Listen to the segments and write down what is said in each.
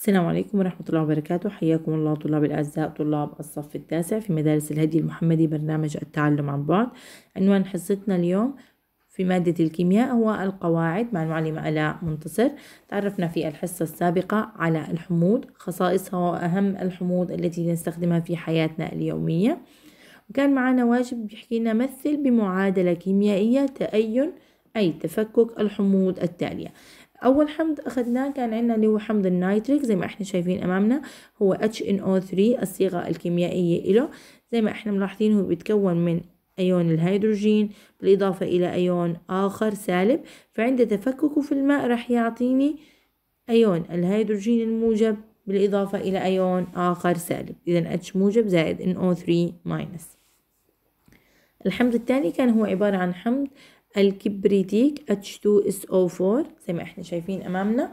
السلام عليكم ورحمة الله وبركاته حياكم الله طلاب الأعزاء طلاب الصف التاسع في مدارس الهدي المحمدي برنامج التعلم عن بعد عنوان حصتنا اليوم في مادة الكيمياء هو القواعد مع المعلمة ألاء منتصر تعرفنا في الحصة السابقة على الحموض خصائصها وأهم الحموض التي نستخدمها في حياتنا اليومية وكان معنا واجب بيحكي لنا مثل بمعادلة كيميائية تأين أي تفكك الحموض التالية اول حمض اخذناه كان عندنا اللي هو حمض النايتريك زي ما احنا شايفين امامنا هو HNO3 الصيغة الكيميائية له زي ما احنا ملاحظين هو بيتكون من أيون الهيدروجين بالإضافة إلى أيون آخر سالب فعند تفككه في الماء راح يعطيني أيون الهيدروجين الموجب بالإضافة إلى أيون آخر سالب إذا H موجب زائد NO3 ماينس الحمض الثاني كان هو عبارة عن حمض الكبريتيك H2SO4 زي ما احنا شايفين أمامنا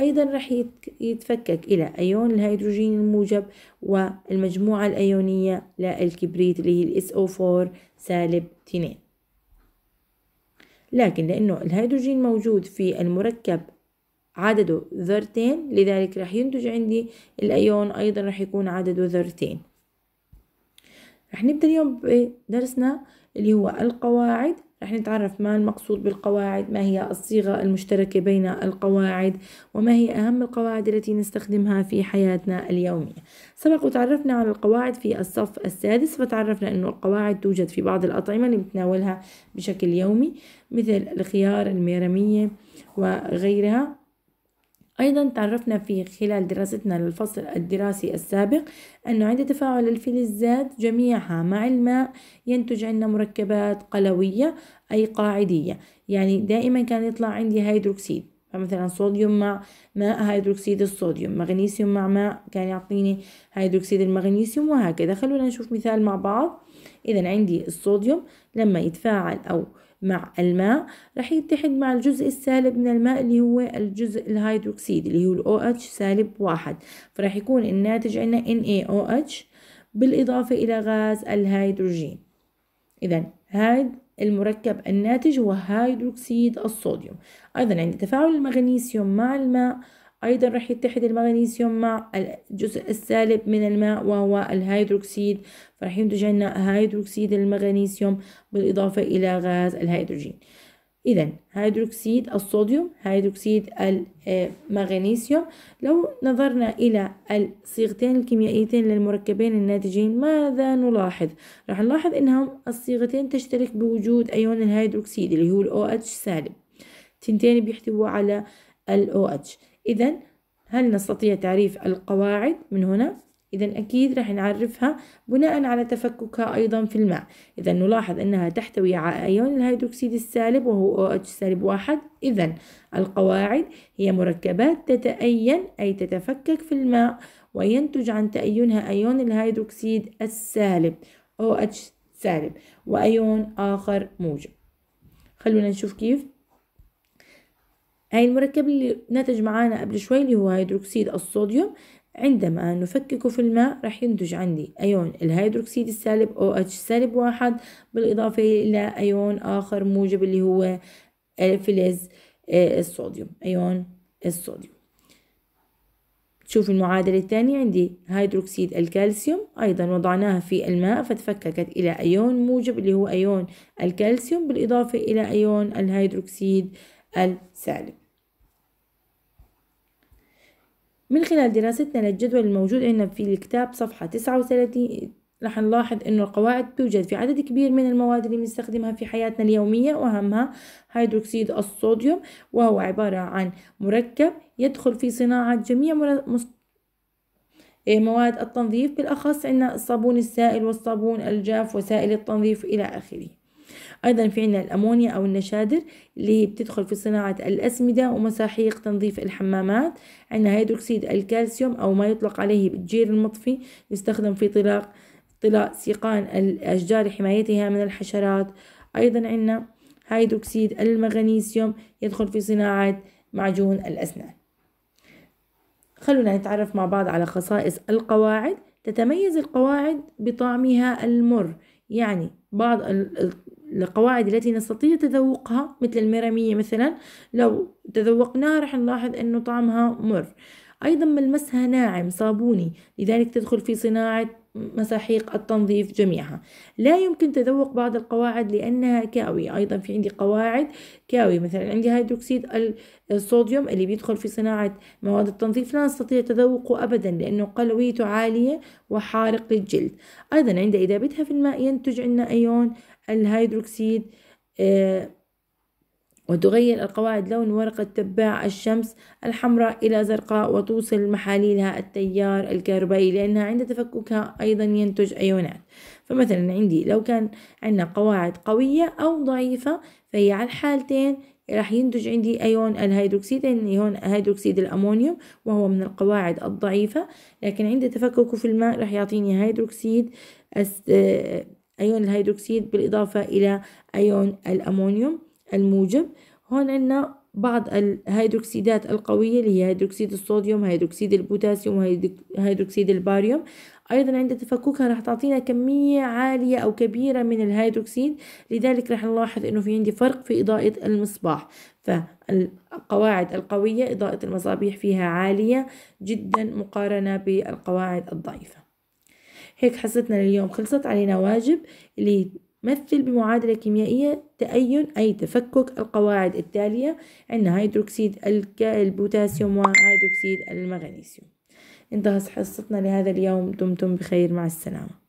أيضا راح يتفكك إلى أيون الهيدروجين الموجب والمجموعة الأيونية للكبريت اللي هي so 4 سالب 2 لكن لأنه الهيدروجين موجود في المركب عدده ذرتين لذلك راح ينتج عندي الأيون أيضا راح يكون عدده ذرتين راح نبدأ اليوم بدرسنا اللي هو القواعد رح نتعرف ما المقصود بالقواعد ما هي الصيغة المشتركة بين القواعد وما هي أهم القواعد التي نستخدمها في حياتنا اليومية سبق وتعرفنا على القواعد في الصف السادس فتعرفنا أن القواعد توجد في بعض الأطعمة اللي بتناولها بشكل يومي مثل الخيار الميرمية وغيرها أيضا تعرفنا في خلال دراستنا للفصل الدراسي السابق أنه عند تفاعل الفلزات جميعها مع الماء ينتج عندنا مركبات قلوية أي قاعدية يعني دائما كان يطلع عندي هيدروكسيد فمثلا صوديوم مع ماء هيدروكسيد الصوديوم مغنيسيوم مع ماء كان يعطيني هيدروكسيد المغنيسيوم وهكذا خلونا نشوف مثال مع بعض إذا عندي الصوديوم لما يتفاعل أو مع الماء رح يتحد مع الجزء السالب من الماء اللي هو الجزء الهيدروكسيد اللي هو الاو OH سالب واحد فرح يكون الناتج عنا اتش بالإضافة إلى غاز الهيدروجين إذا هاد المركب الناتج هو هيدروكسيد الصوديوم أيضا عند تفاعل المغنيسيوم مع الماء أيضا راح يتحد المغنيسيوم مع الجزء السالب من الماء وهو الهيدروكسيد فراح ينتج عنا هيدروكسيد المغنيسيوم بالإضافة إلى غاز الهيدروجين إذا هيدروكسيد الصوديوم هيدروكسيد المغنيسيوم لو نظرنا إلى الصيغتين الكيميائيتين للمركبين الناتجين ماذا نلاحظ؟ راح نلاحظ إنهم الصيغتين تشترك بوجود أيون الهيدروكسيد اللي هو الـ OH سالب تنتين بيحتووا على الـ OH إذا هل نستطيع تعريف القواعد من هنا؟ إذا أكيد راح نعرفها بناء على تفككها أيضا في الماء إذا نلاحظ أنها تحتوي على أيون الهيدروكسيد السالب وهو OH سالب واحد إذا القواعد هي مركبات تتأين أي تتفكك في الماء وينتج عن تأينها أيون الهيدروكسيد السالب OH سالب وأيون آخر موجب خلونا نشوف كيف هاي المركب اللي نتج معانا قبل شوي اللي هو هيدروكسيد الصوديوم عندما نفككه في الماء راح ينتج عندي أيون الهيدروكسيد السالب او OH سالب واحد بالإضافة إلى أيون آخر موجب اللي هو فلز آه، الصوديوم أيون الصوديوم تشوف المعادلة الثانية عندي هيدروكسيد الكالسيوم أيضا وضعناها في الماء فتفككت إلى أيون موجب اللي هو أيون الكالسيوم بالإضافة إلى أيون الهيدروكسيد السالب من خلال دراستنا للجدول الموجود عندنا في الكتاب صفحة تسعة وثلاثين رح نلاحظ أنه القواعد توجد في عدد كبير من المواد اللي بنستخدمها في حياتنا اليومية وأهمها هيدروكسيد الصوديوم وهو عبارة عن مركب يدخل في صناعة جميع إيه، مواد التنظيف بالأخص عندنا الصابون السائل والصابون الجاف وسائل التنظيف إلى آخره أيضا في عنا الأمونيا أو النشادر اللي بتدخل في صناعة الأسمدة ومساحيق تنظيف الحمامات عندنا هيدروكسيد الكالسيوم أو ما يطلق عليه بالجير المطفي يستخدم في طلاق طلاء سيقان الأشجار حمايتها من الحشرات أيضا عنا هيدروكسيد المغنيسيوم يدخل في صناعة معجون الأسنان خلونا نتعرف مع بعض على خصائص القواعد تتميز القواعد بطعمها المر يعني بعض القواعد التي نستطيع تذوقها مثل الميرامية مثلا لو تذوقناها رح نلاحظ أنه طعمها مر أيضا ملمسها ناعم صابوني لذلك تدخل في صناعة مساحيق التنظيف جميعها لا يمكن تذوق بعض القواعد لأنها كاوية أيضا في عندي قواعد كاوية مثلا عندي هيدروكسيد الصوديوم اللي بيدخل في صناعة مواد التنظيف لا نستطيع تذوقه أبدا لأنه قلويته عالية وحارق للجلد أيضا عند إذابتها في الماء ينتج عنا أيون الهيدروكسيد آه وتغير القواعد لون ورقة تباع الشمس الحمراء إلى زرقاء وتوصل محاليلها التيار الكهربائي لأنها عند تفككها أيضا ينتج أيونات فمثلا عندي لو كان عندنا قواعد قوية أو ضعيفة فهي على الحالتين راح ينتج عندي أيون الهيدروكسيد أيون يعني هيدروكسيد الأمونيوم وهو من القواعد الضعيفة لكن عند تفككه في الماء راح يعطيني هيدروكسيد آه، أيون الهيدروكسيد بالإضافة إلى أيون الأمونيوم الموجب هون عندنا بعض الهيدروكسيدات القوية اللي هي هيدروكسيد الصوديوم هيدروكسيد البوتاسيوم هيدروكسيد الباريوم أيضا عند تفككها راح تعطينا كمية عالية أو كبيرة من الهيدروكسيد لذلك راح نلاحظ أنه في عندي فرق في إضاءة المصباح فالقواعد القوية إضاءة المصابيح فيها عالية جدا مقارنة بالقواعد الضعيفة هيك حصتنا لليوم خلصت علينا واجب اللي مثل بمعادلة كيميائية تأين أي تفكك القواعد التالية عندنا هيدروكسيد البوتاسيوم وهيدروكسيد المغنيسيوم انتهت حصتنا لهذا اليوم دمتم بخير مع السلامة